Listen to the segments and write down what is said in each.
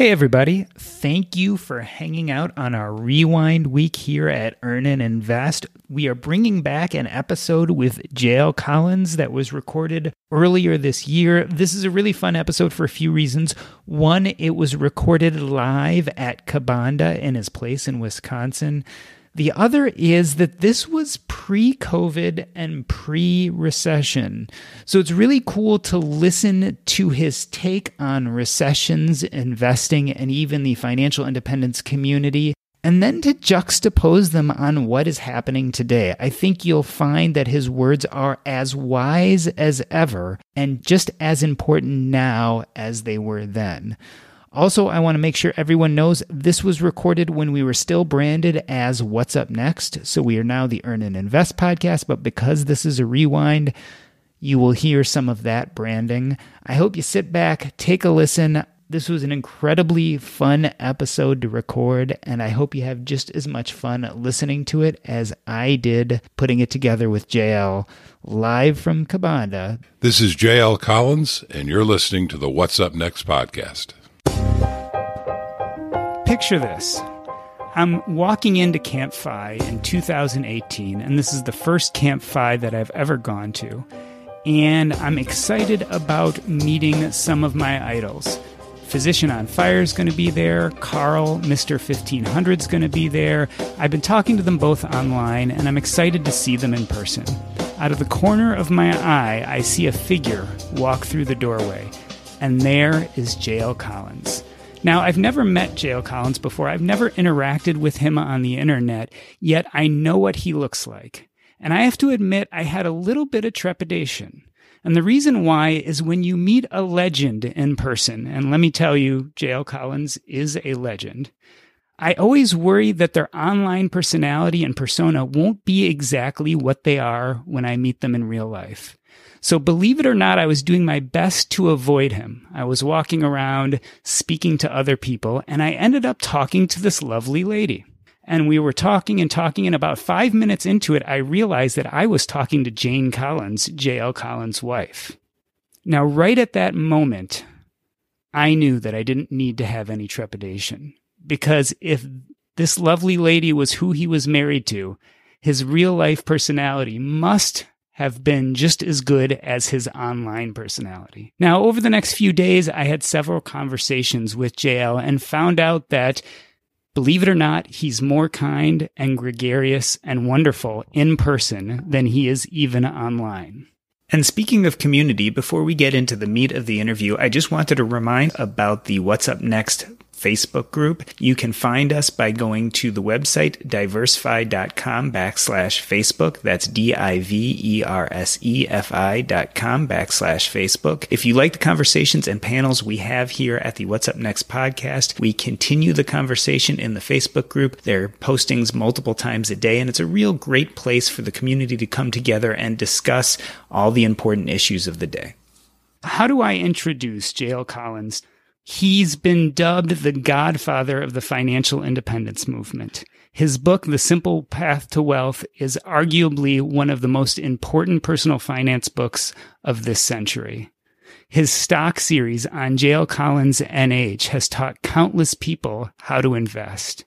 Hey, everybody. Thank you for hanging out on our rewind week here at Earn and Invest. We are bringing back an episode with JL Collins that was recorded earlier this year. This is a really fun episode for a few reasons. One, it was recorded live at Cabanda in his place in Wisconsin. The other is that this was pre COVID and pre recession. So it's really cool to listen to his take on recessions, investing, and even the financial independence community, and then to juxtapose them on what is happening today. I think you'll find that his words are as wise as ever and just as important now as they were then. Also, I want to make sure everyone knows this was recorded when we were still branded as What's Up Next. So we are now the Earn and Invest podcast, but because this is a rewind, you will hear some of that branding. I hope you sit back, take a listen. This was an incredibly fun episode to record, and I hope you have just as much fun listening to it as I did putting it together with JL live from Kabanda. This is JL Collins, and you're listening to the What's Up Next podcast picture this. I'm walking into Camp Phi in 2018, and this is the first Camp Phi that I've ever gone to. And I'm excited about meeting some of my idols. Physician on Fire is going to be there. Carl, Mr. 1500 is going to be there. I've been talking to them both online, and I'm excited to see them in person. Out of the corner of my eye, I see a figure walk through the doorway, and there is JL Collins. Now, I've never met J.L. Collins before. I've never interacted with him on the internet, yet I know what he looks like. And I have to admit, I had a little bit of trepidation. And the reason why is when you meet a legend in person, and let me tell you, J.L. Collins is a legend. I always worry that their online personality and persona won't be exactly what they are when I meet them in real life. So believe it or not, I was doing my best to avoid him. I was walking around speaking to other people and I ended up talking to this lovely lady. And we were talking and talking and about five minutes into it, I realized that I was talking to Jane Collins, JL Collins' wife. Now, right at that moment, I knew that I didn't need to have any trepidation because if this lovely lady was who he was married to, his real life personality must have been just as good as his online personality. Now, over the next few days, I had several conversations with JL and found out that, believe it or not, he's more kind and gregarious and wonderful in person than he is even online. And speaking of community, before we get into the meat of the interview, I just wanted to remind about the What's Up Next Facebook group. You can find us by going to the website diversify.com backslash Facebook. That's D-I-V-E-R-S-E-F-I dot com backslash Facebook. If you like the conversations and panels we have here at the What's Up Next podcast, we continue the conversation in the Facebook group. There are postings multiple times a day, and it's a real great place for the community to come together and discuss all the important issues of the day. How do I introduce JL Collins He's been dubbed the godfather of the financial independence movement. His book, The Simple Path to Wealth, is arguably one of the most important personal finance books of this century. His stock series on J.L. Collins NH has taught countless people how to invest.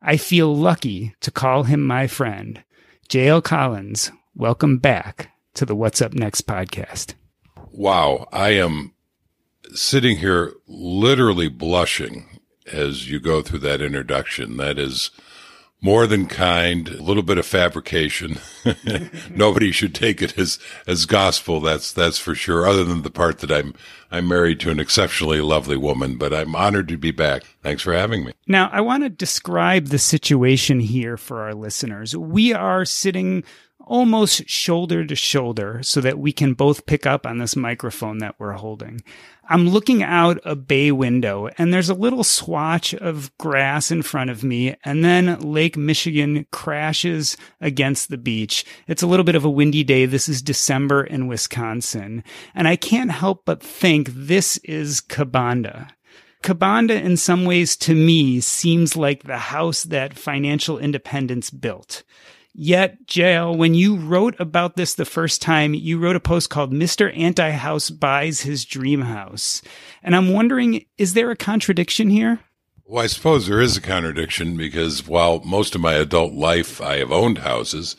I feel lucky to call him my friend. J.L. Collins, welcome back to the What's Up Next podcast. Wow, I am sitting here literally blushing as you go through that introduction. That is more than kind, a little bit of fabrication. Nobody should take it as, as gospel. That's, that's for sure. Other than the part that I'm, I'm married to an exceptionally lovely woman, but I'm honored to be back. Thanks for having me. Now, I want to describe the situation here for our listeners. We are sitting almost shoulder to shoulder so that we can both pick up on this microphone that we're holding. I'm looking out a bay window and there's a little swatch of grass in front of me. And then Lake Michigan crashes against the beach. It's a little bit of a windy day. This is December in Wisconsin. And I can't help but think this is Cabanda. Cabanda, in some ways, to me, seems like the house that financial independence built. Yet, Jael, when you wrote about this the first time, you wrote a post called Mr. Anti House Buys His Dream House. And I'm wondering, is there a contradiction here? Well, I suppose there is a contradiction because while most of my adult life I have owned houses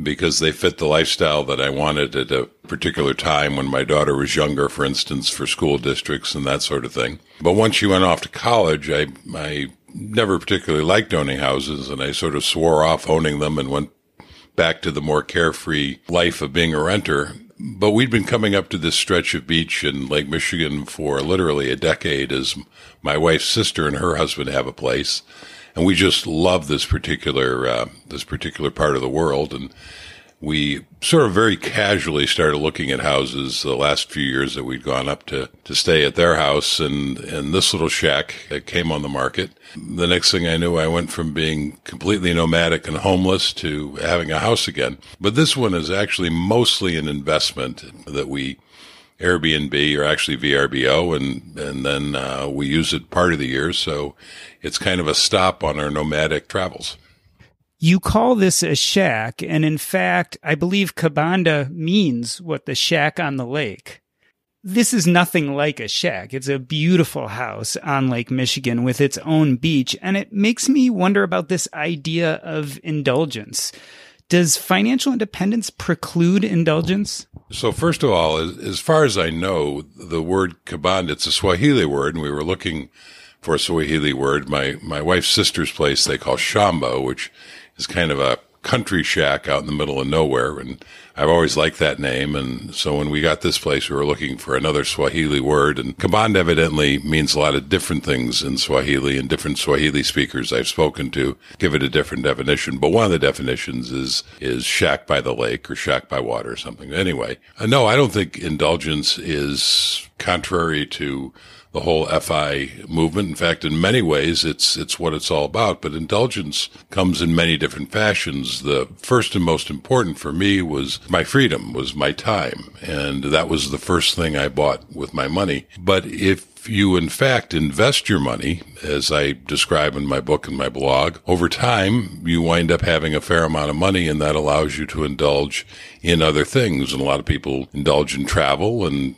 because they fit the lifestyle that I wanted at a particular time when my daughter was younger, for instance, for school districts and that sort of thing. But once she went off to college, I, I never particularly liked owning houses and I sort of swore off owning them and went back to the more carefree life of being a renter. But we'd been coming up to this stretch of beach in Lake Michigan for literally a decade as my wife's sister and her husband have a place. And we just love this particular, uh, this particular part of the world. And we sort of very casually started looking at houses the last few years that we'd gone up to to stay at their house and and this little shack that came on the market the next thing i knew i went from being completely nomadic and homeless to having a house again but this one is actually mostly an investment that we Airbnb or actually VRBO, and and then uh, we use it part of the year, so it's kind of a stop on our nomadic travels. You call this a shack, and in fact, I believe kabanda means what the shack on the lake. This is nothing like a shack. It's a beautiful house on Lake Michigan with its own beach, and it makes me wonder about this idea of indulgence. Does financial independence preclude indulgence? So, first of all, as far as I know, the word kabanda, it's a Swahili word, and we were looking for a Swahili word. My, my wife's sister's place, they call shamba, which is kind of a country shack out in the middle of nowhere. And I've always liked that name. And so when we got this place, we were looking for another Swahili word. And Kaband evidently means a lot of different things in Swahili and different Swahili speakers I've spoken to give it a different definition. But one of the definitions is, is shack by the lake or shack by water or something. Anyway, uh, no, I don't think indulgence is contrary to the whole FI movement. In fact, in many ways, it's it's what it's all about. But indulgence comes in many different fashions. The first and most important for me was my freedom, was my time, and that was the first thing I bought with my money. But if you in fact invest your money, as I describe in my book and my blog, over time you wind up having a fair amount of money and that allows you to indulge in other things. And a lot of people indulge in travel and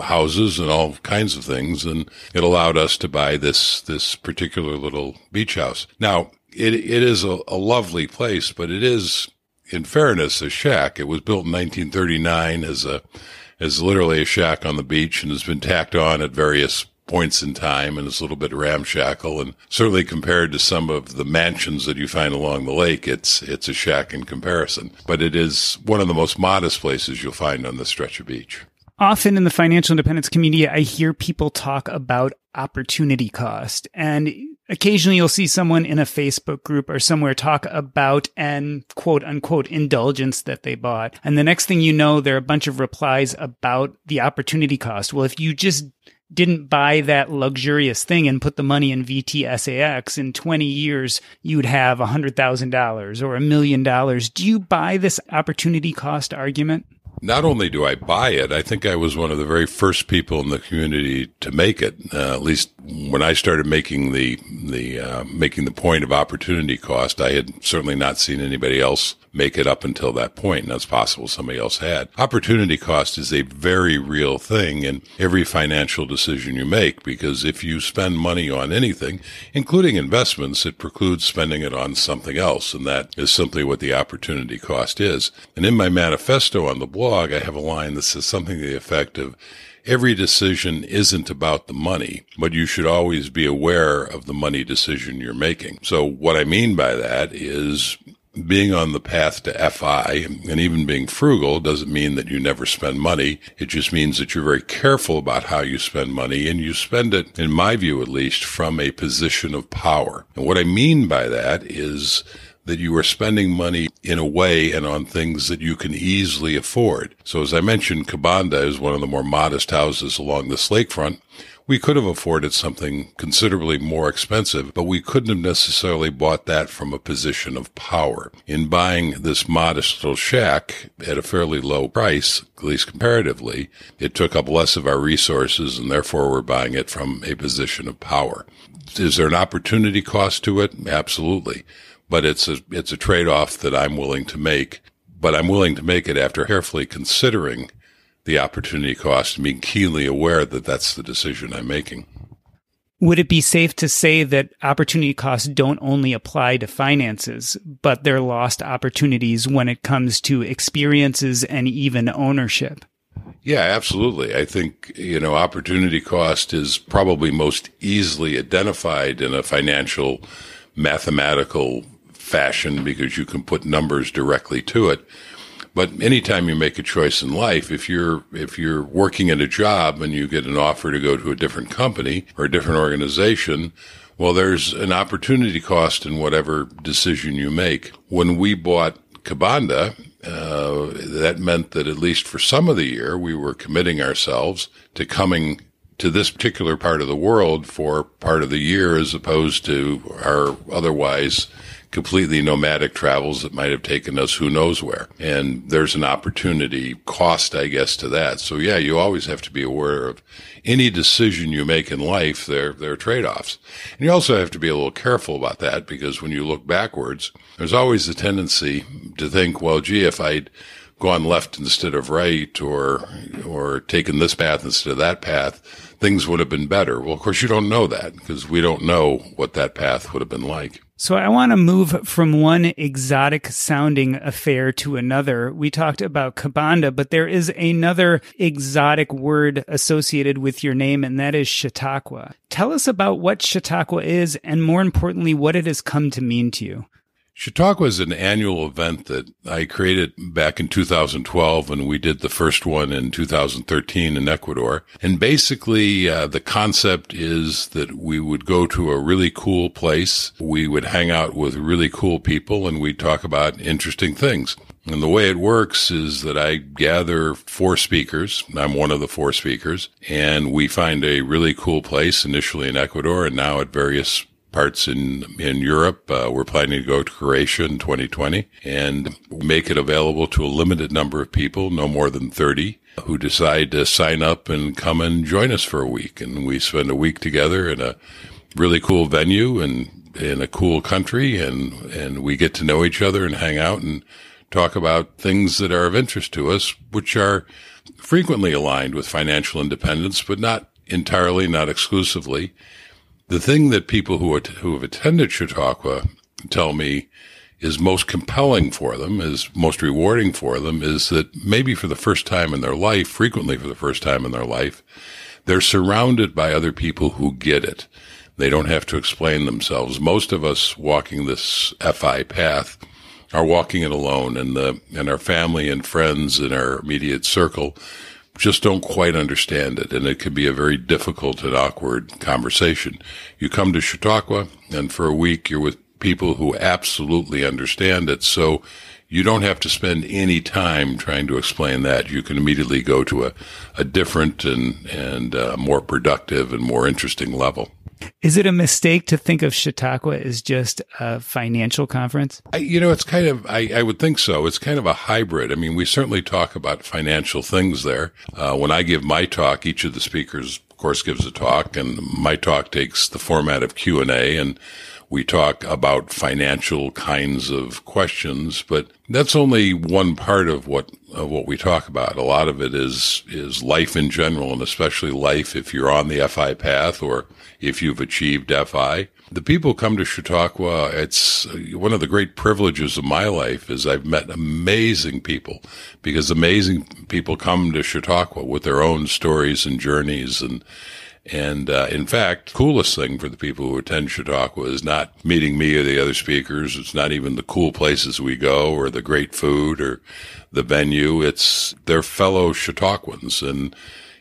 houses and all kinds of things. And it allowed us to buy this, this particular little beach house. Now it, it is a, a lovely place, but it is in fairness a shack. It was built in 1939 as a, as literally a shack on the beach and has been tacked on at various points in time and it's a little bit ramshackle and certainly compared to some of the mansions that you find along the lake it's it's a shack in comparison but it is one of the most modest places you'll find on the stretch of beach often in the financial independence community, I hear people talk about opportunity cost. And occasionally you'll see someone in a Facebook group or somewhere talk about an quote unquote indulgence that they bought. And the next thing you know, there are a bunch of replies about the opportunity cost. Well, if you just didn't buy that luxurious thing and put the money in VTSAX in 20 years, you'd have $100,000 or a million dollars. Do you buy this opportunity cost argument? not only do I buy it, I think I was one of the very first people in the community to make it. Uh, at least when I started making the the uh, making the point of opportunity cost, I had certainly not seen anybody else make it up until that point, point. and that's possible somebody else had. Opportunity cost is a very real thing in every financial decision you make because if you spend money on anything, including investments, it precludes spending it on something else, and that is simply what the opportunity cost is. And in my manifesto on the blog blog, I have a line that says something to the effect of every decision isn't about the money, but you should always be aware of the money decision you're making. So what I mean by that is being on the path to FI and even being frugal doesn't mean that you never spend money. It just means that you're very careful about how you spend money and you spend it, in my view at least, from a position of power. And what I mean by that is that you are spending money in a way and on things that you can easily afford. So as I mentioned, Cabanda is one of the more modest houses along this lakefront. We could have afforded something considerably more expensive, but we couldn't have necessarily bought that from a position of power. In buying this modest little shack at a fairly low price, at least comparatively, it took up less of our resources and therefore we're buying it from a position of power. Is there an opportunity cost to it? Absolutely but it's a, it's a trade off that I'm willing to make, but I'm willing to make it after carefully considering the opportunity cost and being keenly aware that that's the decision I'm making. Would it be safe to say that opportunity costs don't only apply to finances, but they're lost opportunities when it comes to experiences and even ownership? Yeah, absolutely. I think, you know, opportunity cost is probably most easily identified in a financial mathematical fashion because you can put numbers directly to it. But anytime you make a choice in life, if you're if you're working at a job and you get an offer to go to a different company or a different organization, well, there's an opportunity cost in whatever decision you make. When we bought Kabanda, uh, that meant that at least for some of the year, we were committing ourselves to coming to this particular part of the world for part of the year as opposed to our otherwise completely nomadic travels that might have taken us who knows where. And there's an opportunity cost, I guess, to that. So yeah, you always have to be aware of any decision you make in life, there, there are trade-offs. And you also have to be a little careful about that because when you look backwards, there's always the tendency to think, well, gee, if I'd gone left instead of right or, or taken this path instead of that path, things would have been better. Well, of course, you don't know that because we don't know what that path would have been like. So I want to move from one exotic sounding affair to another. We talked about Kabanda, but there is another exotic word associated with your name, and that is Chautauqua. Tell us about what Chautauqua is, and more importantly, what it has come to mean to you. Chautauqua is an annual event that I created back in 2012 and we did the first one in 2013 in Ecuador. And basically, uh, the concept is that we would go to a really cool place. We would hang out with really cool people and we talk about interesting things. And the way it works is that I gather four speakers. I'm one of the four speakers and we find a really cool place initially in Ecuador and now at various parts in in Europe. Uh, we're planning to go to Croatia in 2020 and make it available to a limited number of people, no more than 30, who decide to sign up and come and join us for a week. And we spend a week together in a really cool venue and in a cool country, and and we get to know each other and hang out and talk about things that are of interest to us, which are frequently aligned with financial independence, but not entirely, not exclusively the thing that people who are, who have attended Chautauqua tell me is most compelling for them, is most rewarding for them, is that maybe for the first time in their life, frequently for the first time in their life, they're surrounded by other people who get it. They don't have to explain themselves. Most of us walking this FI path are walking it alone and the, and our family and friends in our immediate circle just don't quite understand it, and it can be a very difficult and awkward conversation. You come to Chautauqua, and for a week you're with people who absolutely understand it. So you don't have to spend any time trying to explain that. You can immediately go to a, a different and, and uh, more productive and more interesting level. Is it a mistake to think of Chautauqua as just a financial conference? I, you know, it's kind of, I, I, would think so. It's kind of a hybrid. I mean, we certainly talk about financial things there. Uh, when I give my talk, each of the speakers, of course, gives a talk and my talk takes the format of Q&A and we talk about financial kinds of questions, but that's only one part of what of what we talk about. A lot of it is is life in general, and especially life if you're on the FI path or if you've achieved FI. The people come to Chautauqua. It's one of the great privileges of my life is I've met amazing people because amazing people come to Chautauqua with their own stories and journeys and and uh, in fact, coolest thing for the people who attend Chautauqua is not meeting me or the other speakers. It's not even the cool places we go or the great food or the venue. It's their fellow Chautauquans. And,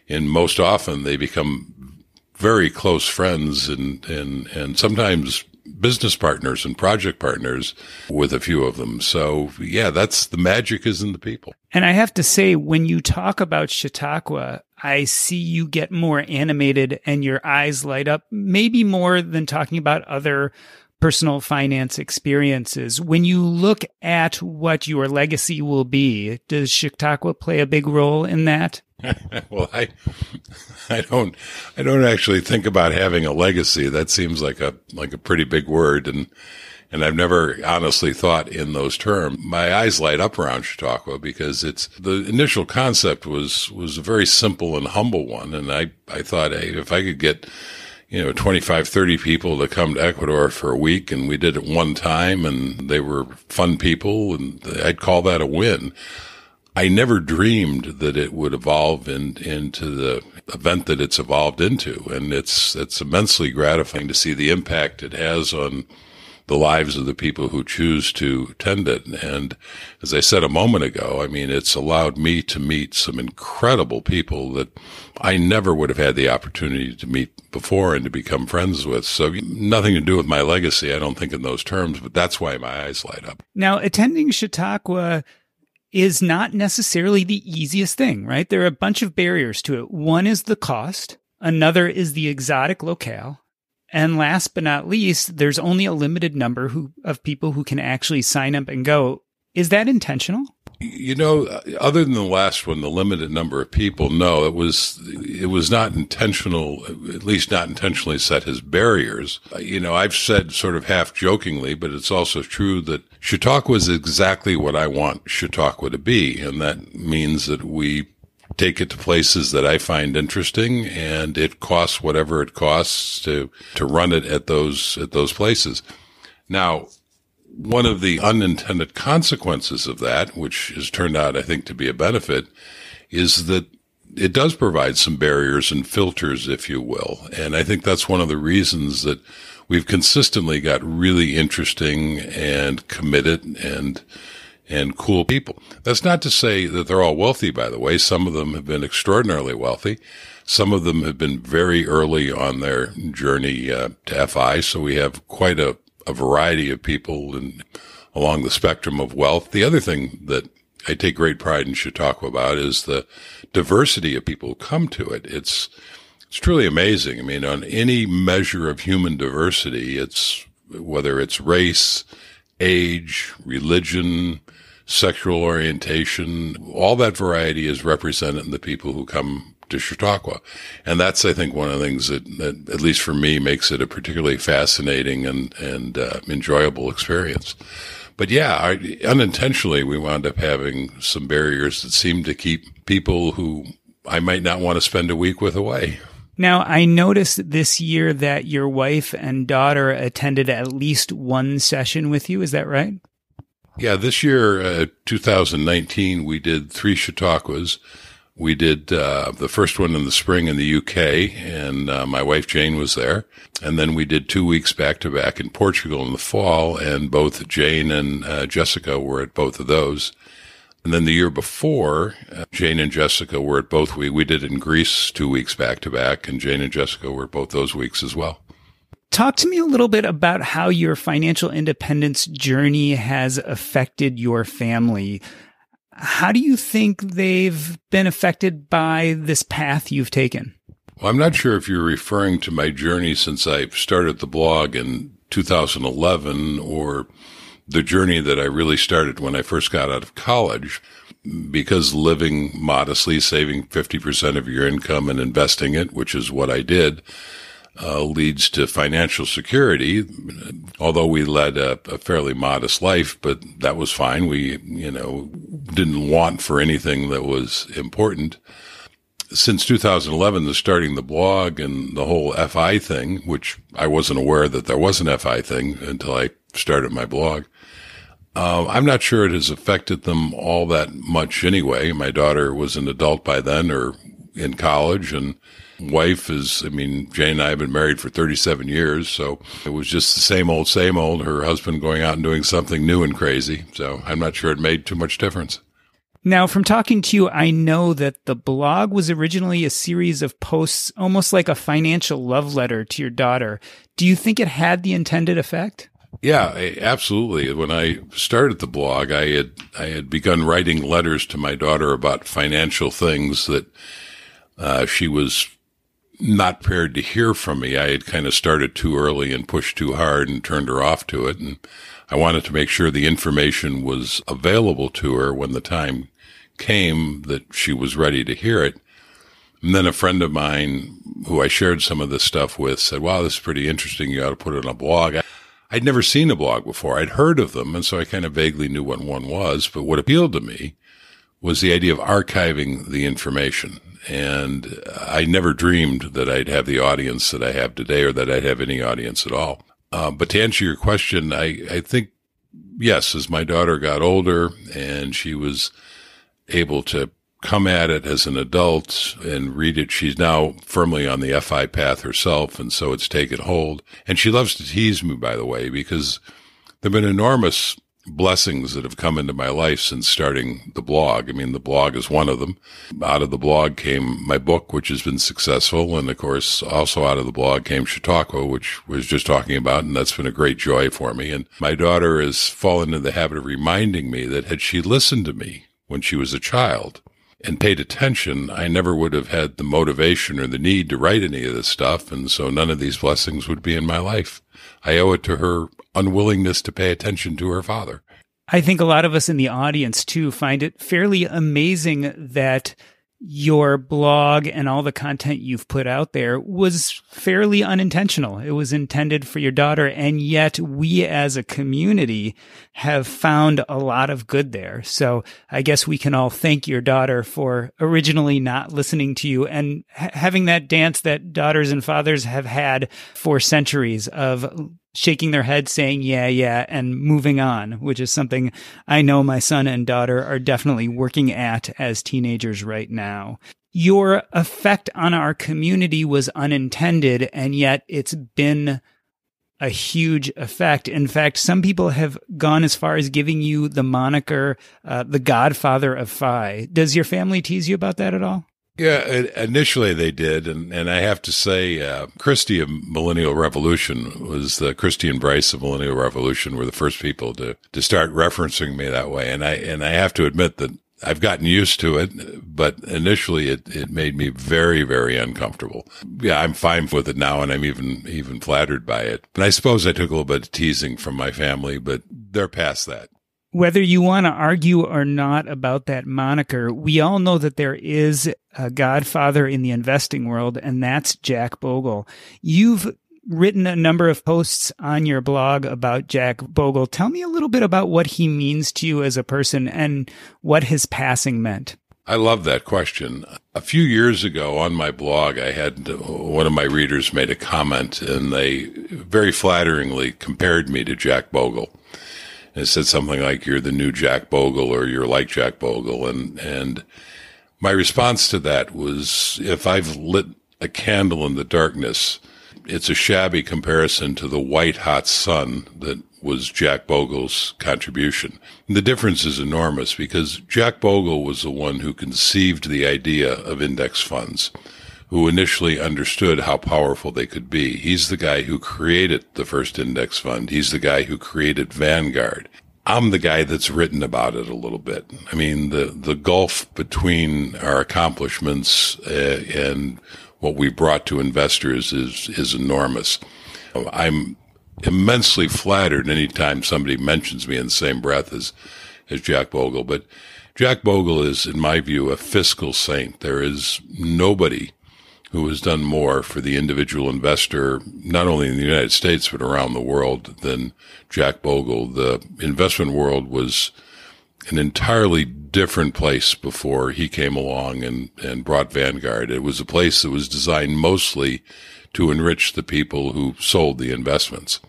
and most often they become very close friends and, and, and sometimes business partners and project partners with a few of them. So yeah, that's the magic is in the people. And I have to say, when you talk about Chautauqua, I see you get more animated and your eyes light up, maybe more than talking about other personal finance experiences. When you look at what your legacy will be, does Chautauqua play a big role in that? well, I, I don't, I don't actually think about having a legacy. That seems like a, like a pretty big word. And and I've never honestly thought in those terms. My eyes light up around Chautauqua because it's the initial concept was, was a very simple and humble one. And I, I thought, hey, if I could get, you know, 25, 30 people to come to Ecuador for a week and we did it one time and they were fun people and I'd call that a win. I never dreamed that it would evolve in, into the event that it's evolved into. And it's, it's immensely gratifying to see the impact it has on the lives of the people who choose to attend it. And as I said a moment ago, I mean, it's allowed me to meet some incredible people that I never would have had the opportunity to meet before and to become friends with. So nothing to do with my legacy. I don't think in those terms, but that's why my eyes light up. Now, attending Chautauqua is not necessarily the easiest thing, right? There are a bunch of barriers to it. One is the cost. Another is the exotic locale. And last but not least, there's only a limited number who, of people who can actually sign up and go. Is that intentional? You know, other than the last one, the limited number of people, no, it was, it was not intentional, at least not intentionally set his barriers. You know, I've said sort of half jokingly, but it's also true that Chautauqua is exactly what I want Chautauqua to be. And that means that we take it to places that I find interesting and it costs whatever it costs to, to run it at those, at those places. Now, one of the unintended consequences of that, which has turned out, I think, to be a benefit, is that it does provide some barriers and filters, if you will. And I think that's one of the reasons that we've consistently got really interesting and committed and and cool people. That's not to say that they're all wealthy, by the way. Some of them have been extraordinarily wealthy. Some of them have been very early on their journey uh, to FI. So we have quite a, a variety of people and along the spectrum of wealth. The other thing that I take great pride in Chautauqua about is the diversity of people who come to it. It's, it's truly amazing. I mean, on any measure of human diversity, it's whether it's race, age, religion, sexual orientation, all that variety is represented in the people who come to Chautauqua. And that's, I think, one of the things that, that at least for me, makes it a particularly fascinating and, and uh, enjoyable experience. But yeah, I, unintentionally, we wound up having some barriers that seemed to keep people who I might not want to spend a week with away. Now, I noticed this year that your wife and daughter attended at least one session with you. Is that right? Yeah, this year, uh, 2019, we did three Chautauquas. We did uh, the first one in the spring in the UK, and uh, my wife Jane was there. And then we did two weeks back to back in Portugal in the fall, and both Jane and uh, Jessica were at both of those. And then the year before, uh, Jane and Jessica were at both. We we did in Greece two weeks back to back, and Jane and Jessica were at both those weeks as well. Talk to me a little bit about how your financial independence journey has affected your family. How do you think they've been affected by this path you've taken? Well, I'm not sure if you're referring to my journey since I started the blog in 2011 or the journey that I really started when I first got out of college because living modestly, saving 50% of your income and investing it, which is what I did, uh, leads to financial security. Although we led a, a, fairly modest life, but that was fine. We, you know, didn't want for anything that was important. Since 2011, the starting the blog and the whole FI thing, which I wasn't aware that there was an FI thing until I started my blog. Uh, I'm not sure it has affected them all that much anyway. My daughter was an adult by then or in college and wife is, I mean, Jane and I have been married for 37 years. So it was just the same old, same old, her husband going out and doing something new and crazy. So I'm not sure it made too much difference. Now, from talking to you, I know that the blog was originally a series of posts, almost like a financial love letter to your daughter. Do you think it had the intended effect? Yeah, absolutely. When I started the blog, I had I had begun writing letters to my daughter about financial things that uh, she was not prepared to hear from me. I had kind of started too early and pushed too hard and turned her off to it. And I wanted to make sure the information was available to her when the time came that she was ready to hear it. And then a friend of mine who I shared some of this stuff with said, wow, this is pretty interesting. You ought to put it on a blog. I, would never seen a blog before. I'd heard of them. And so I kind of vaguely knew what one was, but what appealed to me was the idea of archiving the information. And I never dreamed that I'd have the audience that I have today or that I'd have any audience at all. Uh, but to answer your question, I, I think, yes, as my daughter got older and she was able to come at it as an adult and read it. She's now firmly on the FI path herself, and so it's taken hold. And she loves to tease me, by the way, because there have been enormous blessings that have come into my life since starting the blog. I mean, the blog is one of them. Out of the blog came my book, which has been successful. And of course, also out of the blog came Chautauqua, which was just talking about. And that's been a great joy for me. And my daughter has fallen into the habit of reminding me that had she listened to me when she was a child, and paid attention, I never would have had the motivation or the need to write any of this stuff. And so none of these blessings would be in my life. I owe it to her unwillingness to pay attention to her father. I think a lot of us in the audience, too, find it fairly amazing that your blog and all the content you've put out there was fairly unintentional. It was intended for your daughter. And yet we as a community have found a lot of good there. So I guess we can all thank your daughter for originally not listening to you and ha- having that dance that daughters and fathers have had for centuries of shaking their head, saying, yeah, yeah, and moving on, which is something I know my son and daughter are definitely working at as teenagers right now. Your effect on our community was unintended, and yet it's been a huge effect. In fact, some people have gone as far as giving you the moniker, uh, the godfather of Phi. Does your family tease you about that at all? Yeah, initially they did, and, and I have to say, uh, Christie of Millennial Revolution was the Christie and Bryce of Millennial Revolution were the first people to to start referencing me that way, and I and I have to admit that I've gotten used to it, but initially it, it made me very, very uncomfortable. Yeah, I'm fine with it now and I'm even, even flattered by it. But I suppose I took a little bit of teasing from my family, but they're past that whether you want to argue or not about that moniker, we all know that there is a godfather in the investing world, and that's Jack Bogle. You've written a number of posts on your blog about Jack Bogle. Tell me a little bit about what he means to you as a person and what his passing meant. I love that question. A few years ago on my blog, I had uh, one of my readers made a comment and they very flatteringly compared me to Jack Bogle and it said something like you're the new Jack Bogle or you're like Jack Bogle and and my response to that was if I've lit a candle in the darkness it's a shabby comparison to the white hot sun that was Jack Bogle's contribution. And the difference is enormous because Jack Bogle was the one who conceived the idea of index funds who initially understood how powerful they could be. He's the guy who created the first index fund. He's the guy who created Vanguard. I'm the guy that's written about it a little bit. I mean, the, the gulf between our accomplishments uh, and what we brought to investors is, is enormous. I'm immensely flattered anytime somebody mentions me in the same breath as, as Jack Bogle, but Jack Bogle is, in my view, a fiscal saint. There is nobody who has done more for the individual investor, not only in the United States, but around the world than Jack Bogle. The investment world was an entirely different place before he came along and, and brought Vanguard. It was a place that was designed mostly to enrich the people who sold the investments.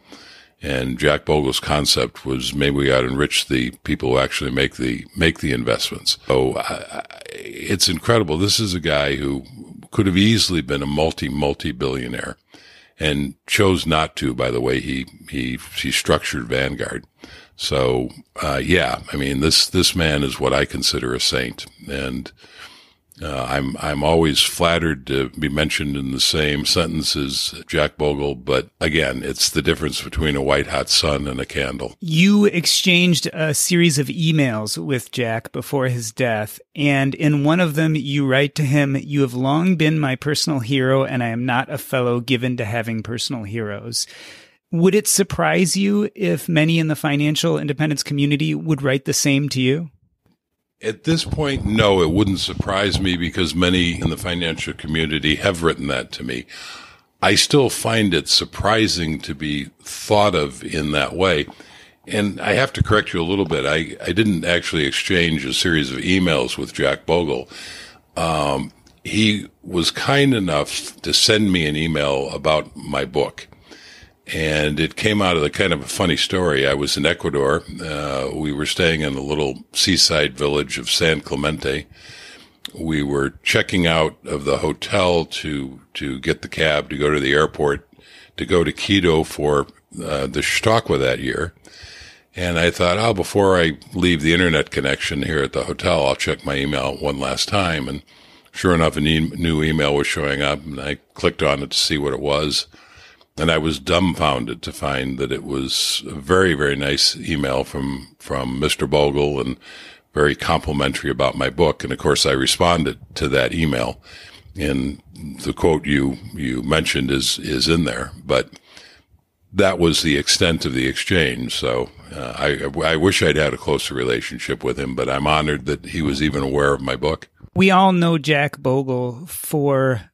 And Jack Bogle's concept was maybe we ought to enrich the people who actually make the make the investments. So it's incredible. This is a guy who could have easily been a multi, multi billionaire and chose not to by the way he, he, he structured Vanguard. So, uh, yeah, I mean, this, this man is what I consider a saint and, uh, I'm I'm always flattered to be mentioned in the same sentence as Jack Bogle, but again, it's the difference between a white hot sun and a candle. You exchanged a series of emails with Jack before his death, and in one of them, you write to him, "You have long been my personal hero, and I am not a fellow given to having personal heroes." Would it surprise you if many in the financial independence community would write the same to you? At this point, no, it wouldn't surprise me because many in the financial community have written that to me. I still find it surprising to be thought of in that way. And I have to correct you a little bit. I, I didn't actually exchange a series of emails with Jack Bogle. Um, he was kind enough to send me an email about my book. And it came out of the kind of a funny story. I was in Ecuador. Uh, we were staying in the little seaside village of San Clemente. We were checking out of the hotel to, to get the cab to go to the airport to go to Quito for uh, the Chautauqua that year. And I thought, oh, before I leave the internet connection here at the hotel, I'll check my email one last time. And sure enough, a new email was showing up and I clicked on it to see what it was and I was dumbfounded to find that it was a very, very nice email from, from Mr. Bogle and very complimentary about my book. And of course, I responded to that email. And the quote you, you mentioned is, is in there, but that was the extent of the exchange. So uh, I, I wish I'd had a closer relationship with him, but I'm honored that he was even aware of my book. We all know Jack Bogle for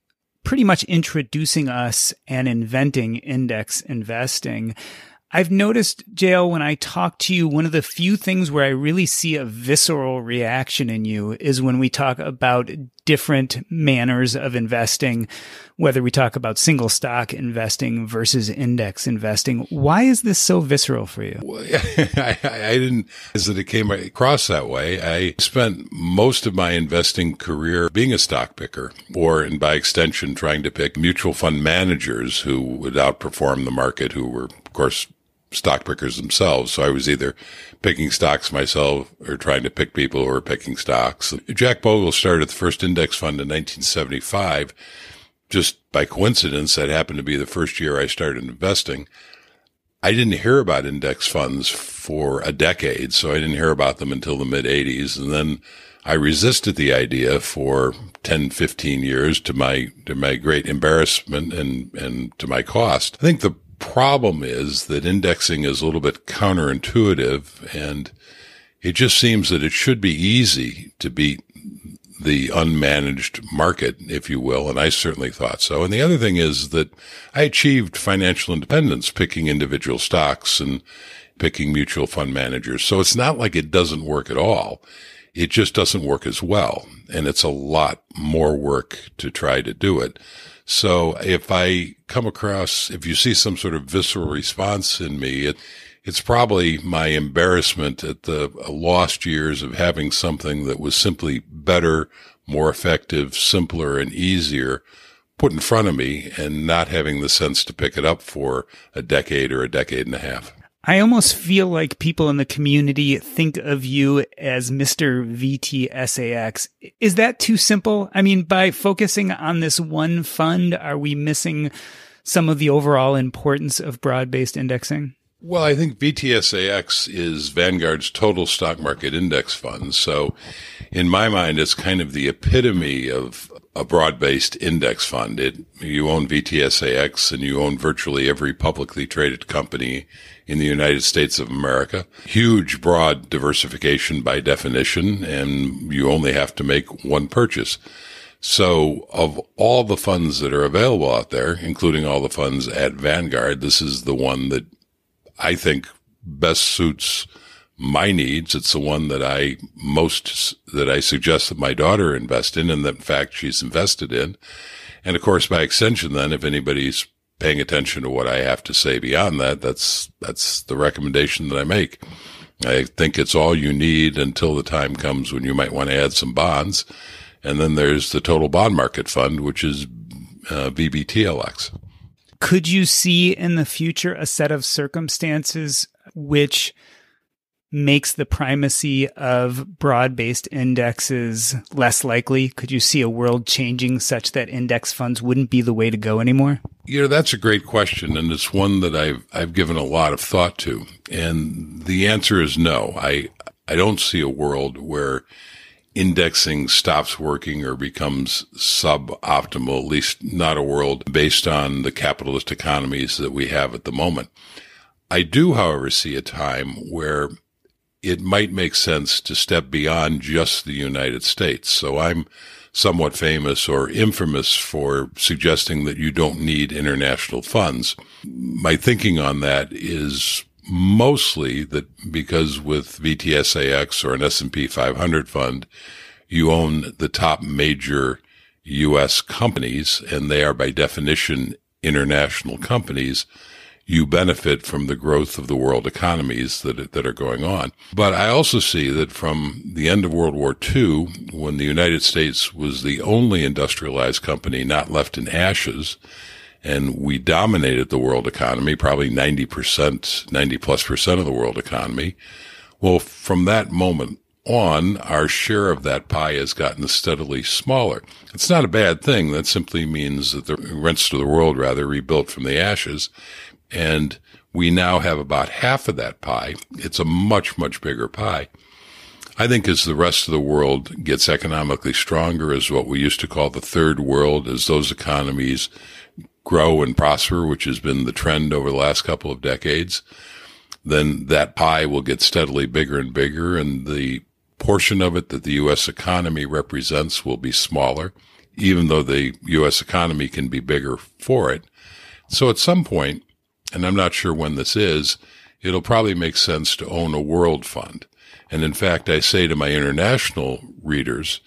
pretty much introducing us and inventing index investing. I've noticed, JL, when I talk to you, one of the few things where I really see a visceral reaction in you is when we talk about different manners of investing, whether we talk about single stock investing versus index investing. Why is this so visceral for you? Well, I, I, didn't, as that it came across that way. I spent most of my investing career being a stock picker, or and by extension, trying to pick mutual fund managers who would outperform the market, who were, of course, stock pickers themselves. So I was either picking stocks myself or trying to pick people who were picking stocks. Jack Bogle started the first index fund in 1975. Just by coincidence, that happened to be the first year I started investing. I didn't hear about index funds for a decade, so I didn't hear about them until the mid 80s. And then I resisted the idea for 10, 15 years to my, to my great embarrassment and, and to my cost. I think the problem is that indexing is a little bit counterintuitive and it just seems that it should be easy to beat the unmanaged market, if you will. And I certainly thought so. And the other thing is that I achieved financial independence picking individual stocks and picking mutual fund managers. So it's not like it doesn't work at all. It just doesn't work as well. And it's a lot more work to try to do it. So if I come across, if you see some sort of visceral response in me, it, it's probably my embarrassment at the lost years of having something that was simply better, more effective, simpler, and easier put in front of me and not having the sense to pick it up for a decade or a decade and a half. I almost feel like people in the community think of you as Mr. VTSAX. Is that too simple? I mean, by focusing on this one fund, are we missing some of the overall importance of broad based indexing? Well, I think VTSAX is Vanguard's total stock market index fund. So in my mind, it's kind of the epitome of a broad-based index fund. It, you own VTSAX and you own virtually every publicly traded company in the United States of America. Huge, broad diversification by definition, and you only have to make one purchase. So of all the funds that are available out there, including all the funds at Vanguard, this is the one that I think best suits my needs. It's the one that I most, that I suggest that my daughter invest in and that in fact she's invested in. And of course, by extension, then if anybody's paying attention to what I have to say beyond that, that's, that's the recommendation that I make. I think it's all you need until the time comes when you might want to add some bonds. And then there's the total bond market fund, which is uh, VBTLX. Could you see in the future a set of circumstances which makes the primacy of broad based indexes less likely? Could you see a world changing such that index funds wouldn't be the way to go anymore? You know, that's a great question. And it's one that I've, I've given a lot of thought to. And the answer is no. I, I don't see a world where indexing stops working or becomes suboptimal, at least not a world based on the capitalist economies that we have at the moment. I do, however, see a time where it might make sense to step beyond just the United States. So I'm somewhat famous or infamous for suggesting that you don't need international funds. My thinking on that is mostly that because with VTSAX or an S&P 500 fund, you own the top major U.S. companies, and they are by definition international companies you benefit from the growth of the world economies that, that are going on. But I also see that from the end of World War II, when the United States was the only industrialized company not left in ashes, and we dominated the world economy, probably 90%, 90 plus percent of the world economy. Well, from that moment on, our share of that pie has gotten steadily smaller. It's not a bad thing. That simply means that the rents to the world rather rebuilt from the ashes and we now have about half of that pie. It's a much, much bigger pie. I think as the rest of the world gets economically stronger, as what we used to call the third world, as those economies grow and prosper, which has been the trend over the last couple of decades, then that pie will get steadily bigger and bigger. And the portion of it that the U.S. economy represents will be smaller, even though the U.S. economy can be bigger for it. So at some point, and I'm not sure when this is, it'll probably make sense to own a world fund. And in fact, I say to my international readers,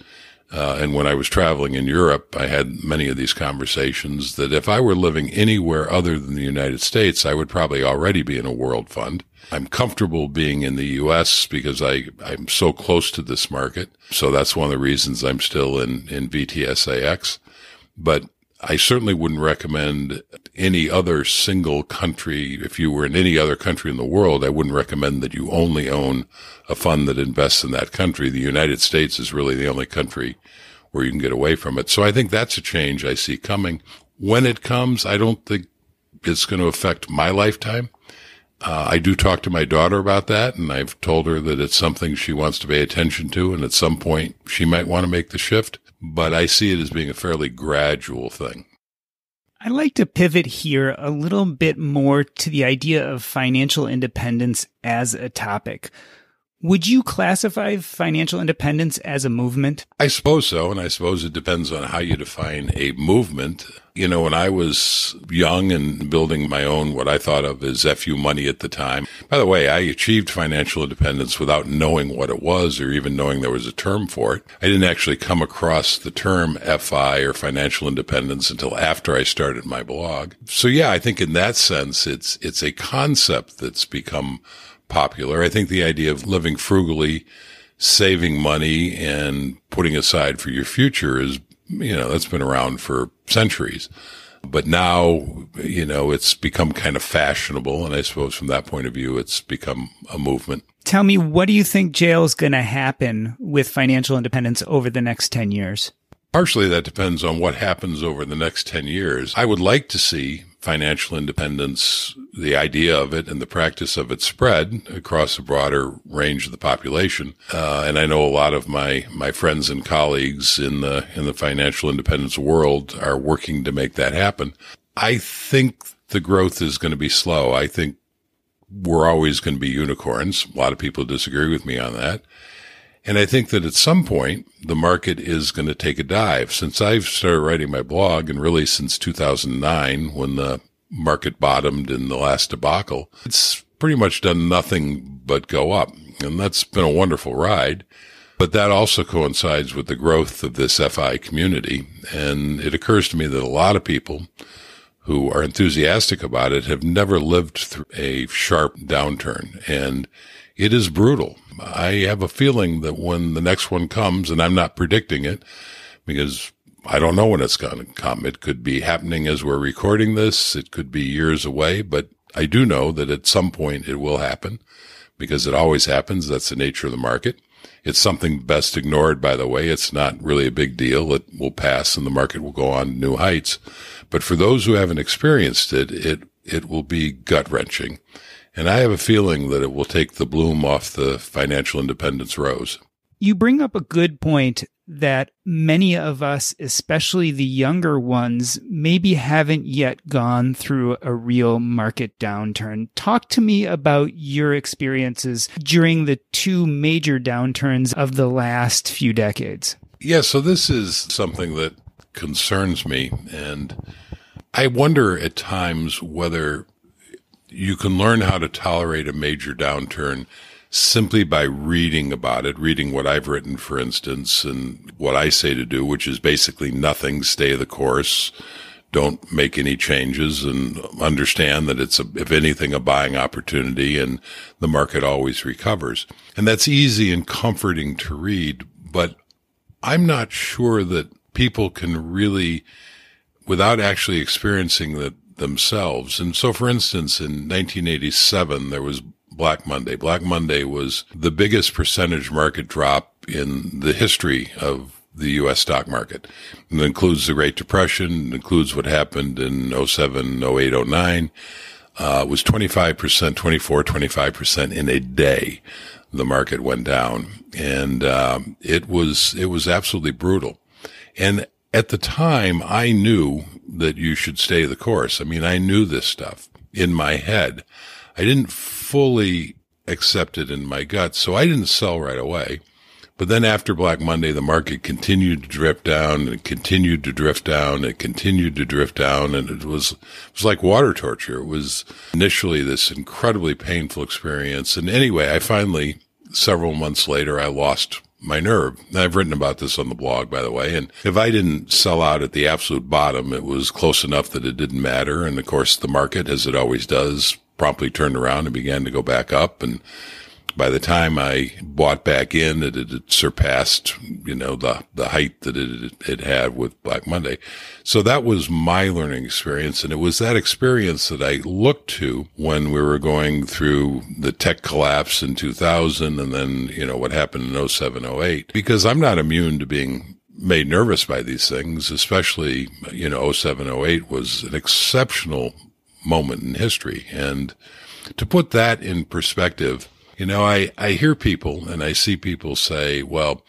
uh, and when I was traveling in Europe, I had many of these conversations that if I were living anywhere other than the United States, I would probably already be in a world fund. I'm comfortable being in the U.S. because I, I'm so close to this market. So that's one of the reasons I'm still in, in VTSAX. But I certainly wouldn't recommend any other single country, if you were in any other country in the world, I wouldn't recommend that you only own a fund that invests in that country. The United States is really the only country where you can get away from it. So I think that's a change I see coming. When it comes, I don't think it's going to affect my lifetime. Uh, I do talk to my daughter about that, and I've told her that it's something she wants to pay attention to, and at some point she might want to make the shift. But I see it as being a fairly gradual thing. I'd like to pivot here a little bit more to the idea of financial independence as a topic. Would you classify financial independence as a movement? I suppose so. And I suppose it depends on how you define a movement. You know, when I was young and building my own, what I thought of as FU money at the time. By the way, I achieved financial independence without knowing what it was or even knowing there was a term for it. I didn't actually come across the term FI or financial independence until after I started my blog. So yeah, I think in that sense, it's, it's a concept that's become popular. I think the idea of living frugally, saving money and putting aside for your future is, you know, that's been around for centuries. But now, you know, it's become kind of fashionable. And I suppose from that point of view, it's become a movement. Tell me, what do you think jail is going to happen with financial independence over the next 10 years? Partially that depends on what happens over the next 10 years. I would like to see financial independence, the idea of it and the practice of it spread across a broader range of the population. Uh, and I know a lot of my, my friends and colleagues in the, in the financial independence world are working to make that happen. I think the growth is going to be slow. I think we're always going to be unicorns. A lot of people disagree with me on that. And I think that at some point, the market is going to take a dive. Since I've started writing my blog, and really since 2009, when the market bottomed in the last debacle, it's pretty much done nothing but go up. And that's been a wonderful ride. But that also coincides with the growth of this FI community. And it occurs to me that a lot of people who are enthusiastic about it have never lived through a sharp downturn. And it is brutal. I have a feeling that when the next one comes, and I'm not predicting it because I don't know when it's going to come. It could be happening as we're recording this. It could be years away, but I do know that at some point it will happen because it always happens. That's the nature of the market. It's something best ignored, by the way. It's not really a big deal. It will pass and the market will go on new heights. But for those who haven't experienced it, it, it will be gut wrenching and I have a feeling that it will take the bloom off the financial independence rose. You bring up a good point that many of us, especially the younger ones, maybe haven't yet gone through a real market downturn. Talk to me about your experiences during the two major downturns of the last few decades. Yeah, so this is something that concerns me. And I wonder at times whether you can learn how to tolerate a major downturn simply by reading about it, reading what I've written, for instance, and what I say to do, which is basically nothing, stay the course, don't make any changes and understand that it's, a, if anything, a buying opportunity and the market always recovers. And that's easy and comforting to read, but I'm not sure that people can really, without actually experiencing that themselves. And so, for instance, in 1987, there was Black Monday. Black Monday was the biggest percentage market drop in the history of the U.S. stock market. it includes the Great Depression, includes what happened in 07, 08, 09. Uh, was 25%, 24, 25% in a day. The market went down and, um, it was, it was absolutely brutal. And at the time, I knew that you should stay the course. I mean, I knew this stuff in my head. I didn't fully accept it in my gut, so I didn't sell right away. But then after Black Monday, the market continued to drift down and continued to drift down and continued to drift down. And it was, it was like water torture. It was initially this incredibly painful experience. And anyway, I finally, several months later, I lost my nerve. I've written about this on the blog, by the way. And if I didn't sell out at the absolute bottom, it was close enough that it didn't matter. And of course, the market, as it always does, promptly turned around and began to go back up. And by the time I bought back in, it had surpassed, you know, the, the height that it had had with Black Monday. So that was my learning experience. And it was that experience that I looked to when we were going through the tech collapse in 2000 and then, you know, what happened in 07, 08, because I'm not immune to being made nervous by these things, especially, you know, 07, 08 was an exceptional moment in history. And to put that in perspective, you know, I, I hear people and I see people say, well,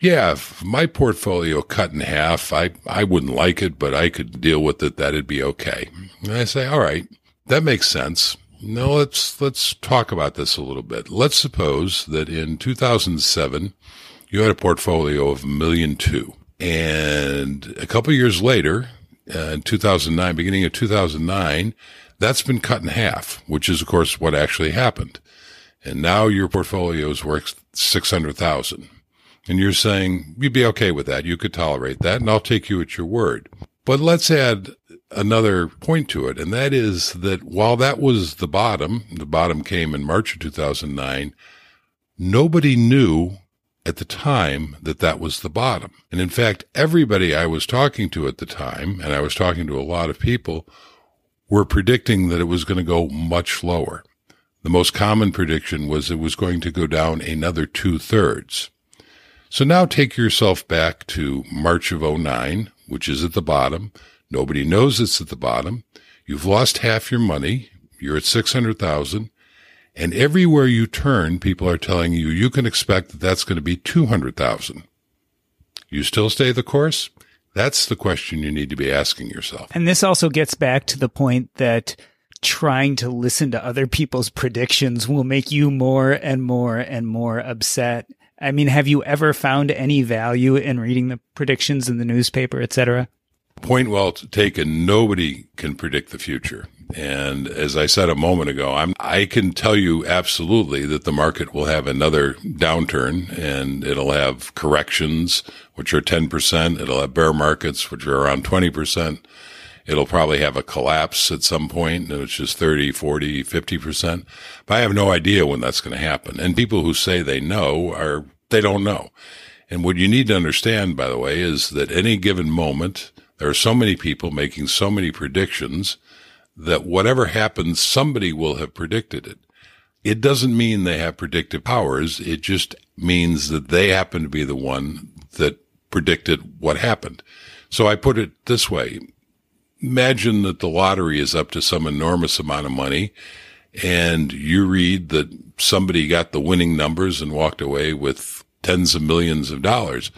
yeah, if my portfolio cut in half, I, I wouldn't like it, but I could deal with it. That'd be okay. And I say, all right, that makes sense. Now let's, let's talk about this a little bit. Let's suppose that in 2007, you had a portfolio of a million two and a couple years later, uh, in 2009, beginning of 2009, that's been cut in half, which is, of course, what actually happened and now your portfolio is worth 600,000 and you're saying you'd be okay with that. You could tolerate that and I'll take you at your word. But let's add another point to it. And that is that while that was the bottom, the bottom came in March of 2009, nobody knew at the time that that was the bottom. And in fact, everybody I was talking to at the time, and I was talking to a lot of people, were predicting that it was going to go much lower. The most common prediction was it was going to go down another two thirds. So now take yourself back to March of 09, which is at the bottom. Nobody knows it's at the bottom. You've lost half your money. You're at 600,000. And everywhere you turn, people are telling you you can expect that that's going to be 200,000. You still stay the course? That's the question you need to be asking yourself. And this also gets back to the point that trying to listen to other people's predictions will make you more and more and more upset. I mean, have you ever found any value in reading the predictions in the newspaper, etc.? Point well taken. Nobody can predict the future. And as I said a moment ago, I'm, I can tell you absolutely that the market will have another downturn and it'll have corrections, which are 10%. It'll have bear markets, which are around 20%. It'll probably have a collapse at some point, which is 30, 40, 50%. But I have no idea when that's going to happen. And people who say they know are, they don't know. And what you need to understand, by the way, is that any given moment, there are so many people making so many predictions that whatever happens, somebody will have predicted it. It doesn't mean they have predictive powers. It just means that they happen to be the one that predicted what happened. So I put it this way imagine that the lottery is up to some enormous amount of money and you read that somebody got the winning numbers and walked away with tens of millions of dollars.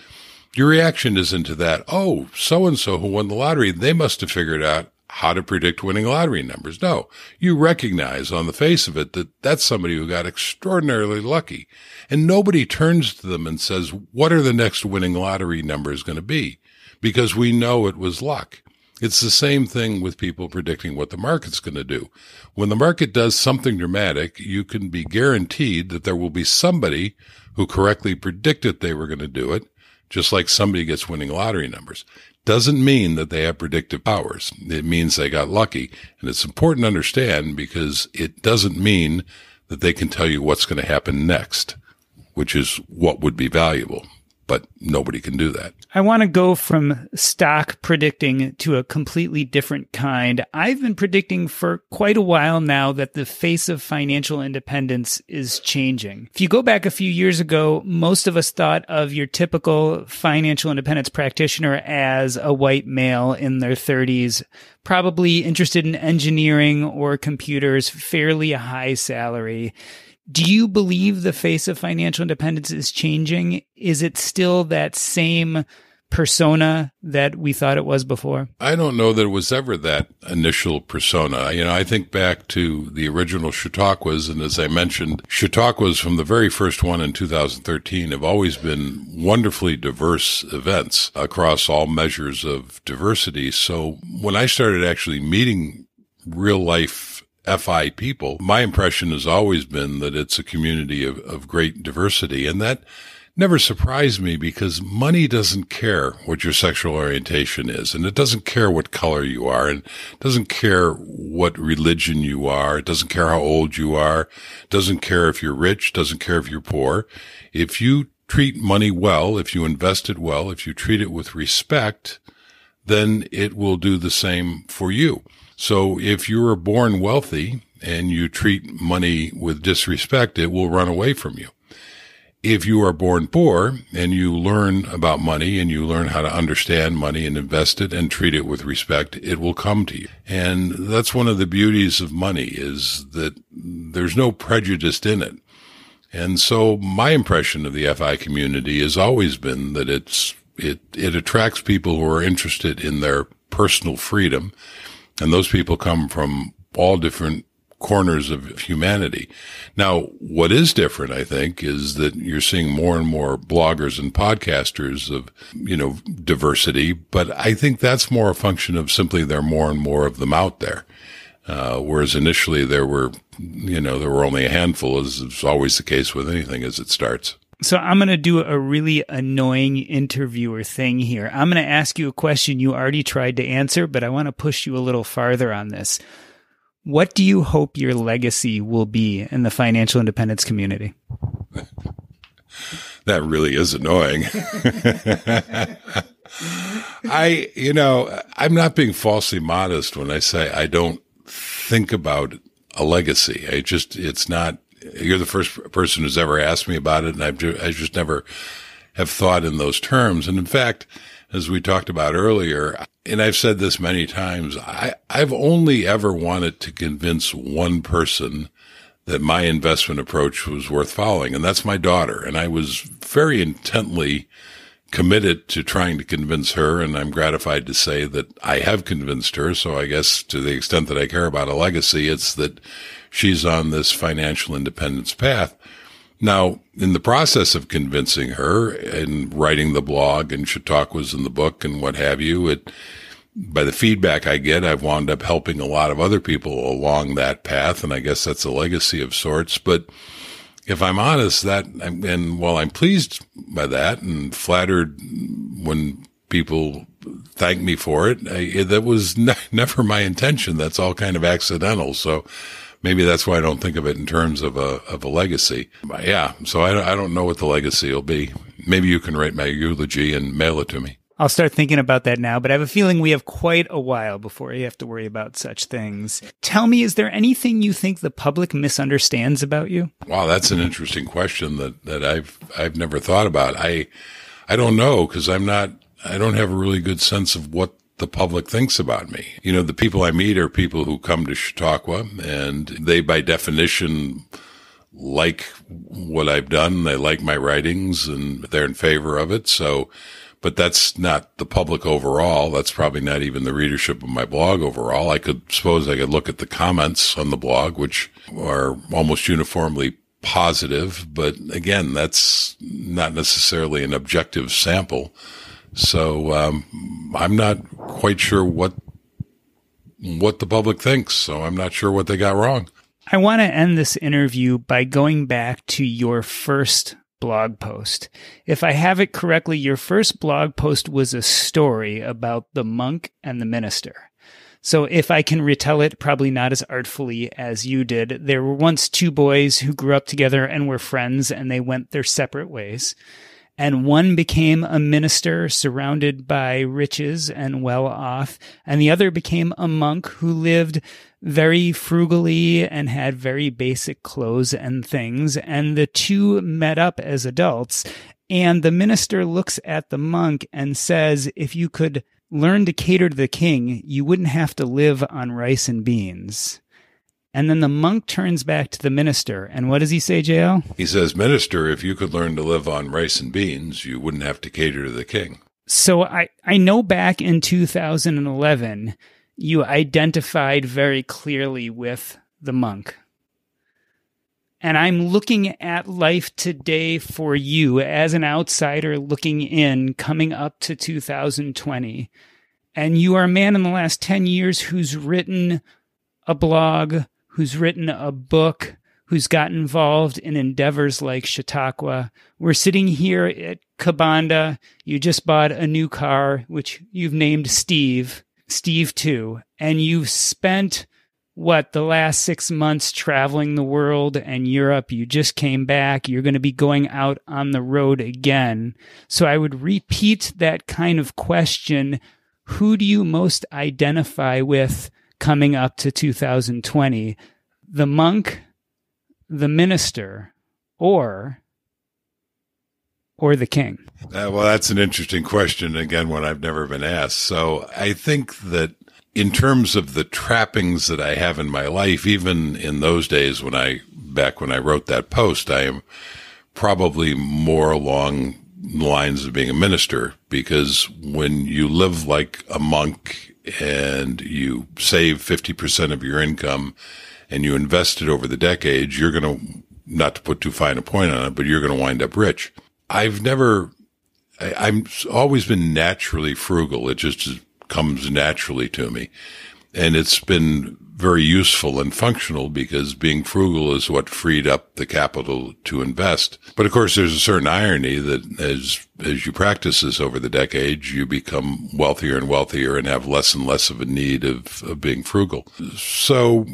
Your reaction isn't to that. Oh, so and so who won the lottery, they must have figured out how to predict winning lottery numbers. No, you recognize on the face of it that that's somebody who got extraordinarily lucky. And nobody turns to them and says, what are the next winning lottery numbers going to be? Because we know it was luck. It's the same thing with people predicting what the market's going to do. When the market does something dramatic, you can be guaranteed that there will be somebody who correctly predicted they were going to do it, just like somebody gets winning lottery numbers. Doesn't mean that they have predictive powers. It means they got lucky. And it's important to understand because it doesn't mean that they can tell you what's going to happen next, which is what would be valuable but nobody can do that. I want to go from stock predicting to a completely different kind. I've been predicting for quite a while now that the face of financial independence is changing. If you go back a few years ago, most of us thought of your typical financial independence practitioner as a white male in their 30s, probably interested in engineering or computers, fairly high salary. Do you believe the face of financial independence is changing? Is it still that same persona that we thought it was before? I don't know that it was ever that initial persona. You know, I think back to the original Chautauquas, and as I mentioned, Chautauquas from the very first one in 2013 have always been wonderfully diverse events across all measures of diversity. So when I started actually meeting real life FI people, my impression has always been that it's a community of, of great diversity. And that never surprised me because money doesn't care what your sexual orientation is and it doesn't care what color you are and doesn't care what religion you are. It doesn't care how old you are. It doesn't care if you're rich. Doesn't care if you're poor. If you treat money well, if you invest it well, if you treat it with respect, then it will do the same for you. So if you were born wealthy and you treat money with disrespect, it will run away from you. If you are born poor and you learn about money and you learn how to understand money and invest it and treat it with respect, it will come to you. And that's one of the beauties of money is that there's no prejudice in it. And so my impression of the FI community has always been that it's, it, it attracts people who are interested in their personal freedom and those people come from all different corners of humanity. Now, what is different, I think, is that you're seeing more and more bloggers and podcasters of, you know, diversity, but I think that's more a function of simply there are more and more of them out there. Uh, whereas initially there were, you know, there were only a handful, as is always the case with anything as it starts. So I'm going to do a really annoying interviewer thing here. I'm going to ask you a question you already tried to answer, but I want to push you a little farther on this. What do you hope your legacy will be in the financial independence community? that really is annoying. I, you know, I'm not being falsely modest when I say I don't think about a legacy. I just, it's not you're the first person who's ever asked me about it, and I've ju- I just never have thought in those terms. And in fact, as we talked about earlier, and I've said this many times, I, I've only ever wanted to convince one person that my investment approach was worth following, and that's my daughter. And I was very intently committed to trying to convince her. And I'm gratified to say that I have convinced her. So I guess to the extent that I care about a legacy, it's that she's on this financial independence path. Now, in the process of convincing her and writing the blog and Chautauquas in the book and what have you, it, by the feedback I get, I've wound up helping a lot of other people along that path. And I guess that's a legacy of sorts, but if I'm honest, that and while I'm pleased by that and flattered when people thank me for it, I, that was ne- never my intention. That's all kind of accidental. So maybe that's why I don't think of it in terms of a of a legacy. But yeah, so I, I don't know what the legacy will be. Maybe you can write my eulogy and mail it to me. I'll start thinking about that now, but I have a feeling we have quite a while before you have to worry about such things. Tell me, is there anything you think the public misunderstands about you? Wow, that's an interesting question that, that I've I've never thought about. I I don't know because I'm not I don't have a really good sense of what the public thinks about me. You know, the people I meet are people who come to Chautauqua and they by definition like what I've done. They like my writings and they're in favor of it. So but that's not the public overall. That's probably not even the readership of my blog overall. I could suppose I could look at the comments on the blog, which are almost uniformly positive, but again, that's not necessarily an objective sample. So um, I'm not quite sure what what the public thinks. So I'm not sure what they got wrong. I want to end this interview by going back to your first blog post. If I have it correctly, your first blog post was a story about the monk and the minister. So if I can retell it, probably not as artfully as you did, there were once two boys who grew up together and were friends and they went their separate ways. And one became a minister surrounded by riches and well off, and the other became a monk who lived very frugally and had very basic clothes and things. And the two met up as adults. And the minister looks at the monk and says, if you could learn to cater to the king, you wouldn't have to live on rice and beans. And then the monk turns back to the minister. And what does he say, JL? He says, Minister, if you could learn to live on rice and beans, you wouldn't have to cater to the king. So I, I know back in 2011, you identified very clearly with the monk. And I'm looking at life today for you as an outsider looking in, coming up to 2020. And you are a man in the last 10 years who's written a blog, who's written a book, who's got involved in endeavors like Chautauqua. We're sitting here at Kabanda. You just bought a new car, which you've named Steve. Steve 2, and you've spent what the last six months traveling the world and Europe. You just came back. You're going to be going out on the road again. So I would repeat that kind of question. Who do you most identify with coming up to 2020? The monk, the minister, or or the king? Uh, well, that's an interesting question. Again, one I've never been asked. So I think that in terms of the trappings that I have in my life, even in those days when I, back when I wrote that post, I am probably more along the lines of being a minister because when you live like a monk and you save 50% of your income and you invest it over the decades, you're going to, not to put too fine a point on it, but you're going to wind up rich. I've never, I, am always been naturally frugal. It just comes naturally to me. And it's been very useful and functional because being frugal is what freed up the capital to invest. But of course, there's a certain irony that as, as you practice this over the decades, you become wealthier and wealthier and have less and less of a need of, of being frugal. So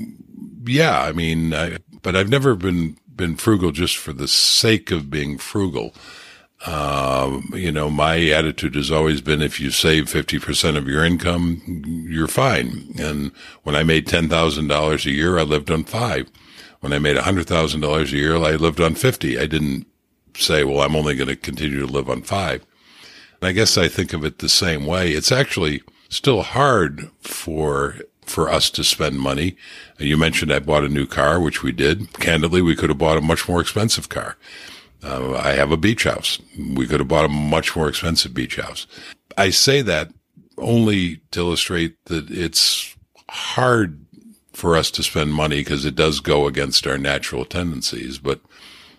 yeah, I mean, I, but I've never been, been frugal just for the sake of being frugal. Um, you know, my attitude has always been if you save 50% of your income, you're fine. And when I made $10,000 a year, I lived on five. When I made $100,000 a year, I lived on 50. I didn't say, well, I'm only going to continue to live on five. And I guess I think of it the same way. It's actually still hard for for us to spend money. You mentioned I bought a new car, which we did. Candidly, we could have bought a much more expensive car. Uh, I have a beach house. We could have bought a much more expensive beach house. I say that only to illustrate that it's hard for us to spend money because it does go against our natural tendencies. But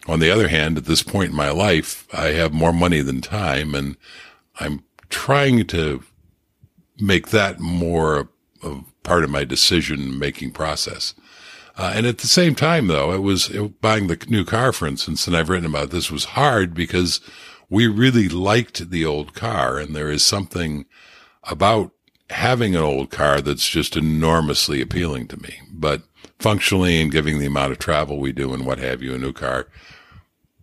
on the other hand, at this point in my life, I have more money than time and I'm trying to make that more of part of my decision making process. Uh, and at the same time, though, it was it, buying the new car, for instance, and I've written about this was hard because we really liked the old car, and there is something about having an old car that's just enormously appealing to me. But functionally, and giving the amount of travel we do and what have you, a new car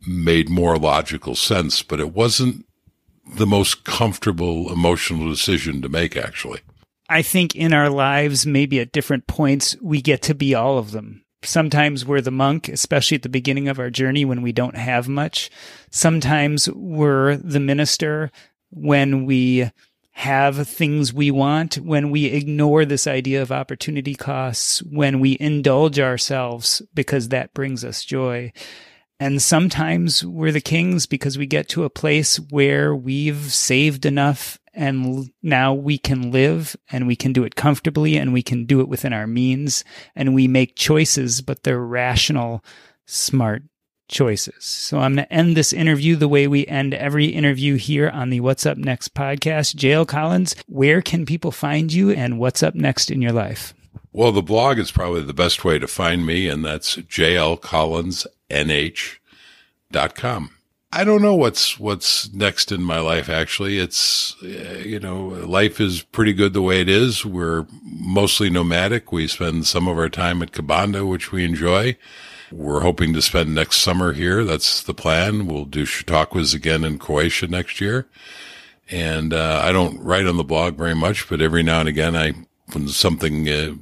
made more logical sense, but it wasn't the most comfortable emotional decision to make, actually. I think in our lives, maybe at different points, we get to be all of them. Sometimes we're the monk, especially at the beginning of our journey when we don't have much. Sometimes we're the minister when we have things we want, when we ignore this idea of opportunity costs, when we indulge ourselves because that brings us joy. And sometimes we're the kings because we get to a place where we've saved enough and now we can live and we can do it comfortably and we can do it within our means. And we make choices, but they're rational, smart choices. So I'm going to end this interview the way we end every interview here on the What's Up Next podcast. Jail Collins, where can people find you and what's up next in your life? Well, the blog is probably the best way to find me, and that's jlcollinsnh.com. I don't know what's what's next in my life. Actually, it's eh, you know life is pretty good the way it is. We're mostly nomadic. We spend some of our time at Cabanda, which we enjoy. We're hoping to spend next summer here. That's the plan. We'll do Chautauquas again in Croatia next year. And uh, I don't write on the blog very much, but every now and again, I when something uh,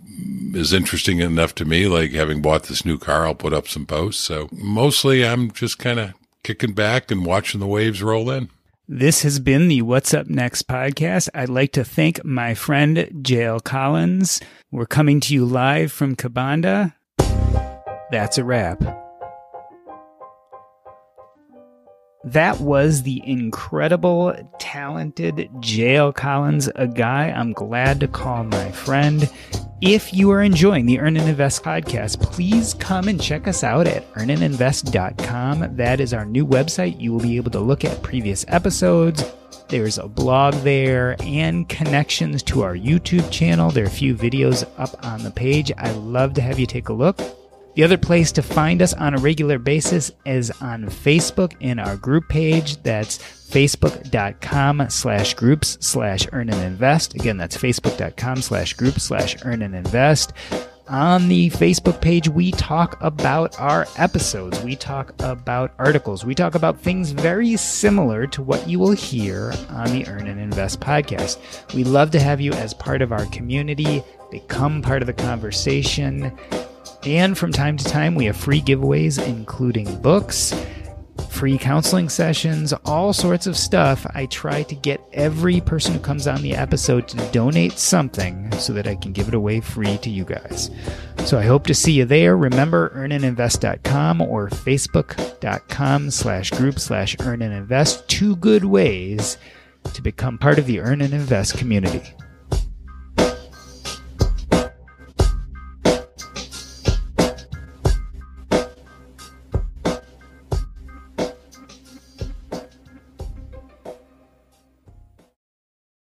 is interesting enough to me, like having bought this new car, I'll put up some posts. So mostly, I'm just kind of kicking back and watching the waves roll in. This has been the What's Up Next podcast. I'd like to thank my friend Jail Collins. We're coming to you live from Kabanda. That's a wrap. That was the incredible, talented Jail Collins, a guy I'm glad to call my friend. If you are enjoying the Earn and Invest podcast, please come and check us out at earnandinvest.com. That is our new website. You will be able to look at previous episodes. There's a blog there and connections to our YouTube channel. There are a few videos up on the page. I love to have you take a look. The other place to find us on a regular basis is on Facebook in our group page. That's facebook.com slash groups slash earn and invest. Again, that's facebook.com slash group slash earn and invest. On the Facebook page, we talk about our episodes. We talk about articles. We talk about things very similar to what you will hear on the Earn and Invest podcast. We love to have you as part of our community, become part of the conversation. And from time to time, we have free giveaways, including books free counseling sessions, all sorts of stuff. I try to get every person who comes on the episode to donate something so that I can give it away free to you guys. So I hope to see you there. Remember, earnandinvest.com or facebook.com slash group slash earnandinvest. Two good ways to become part of the Earn and Invest community.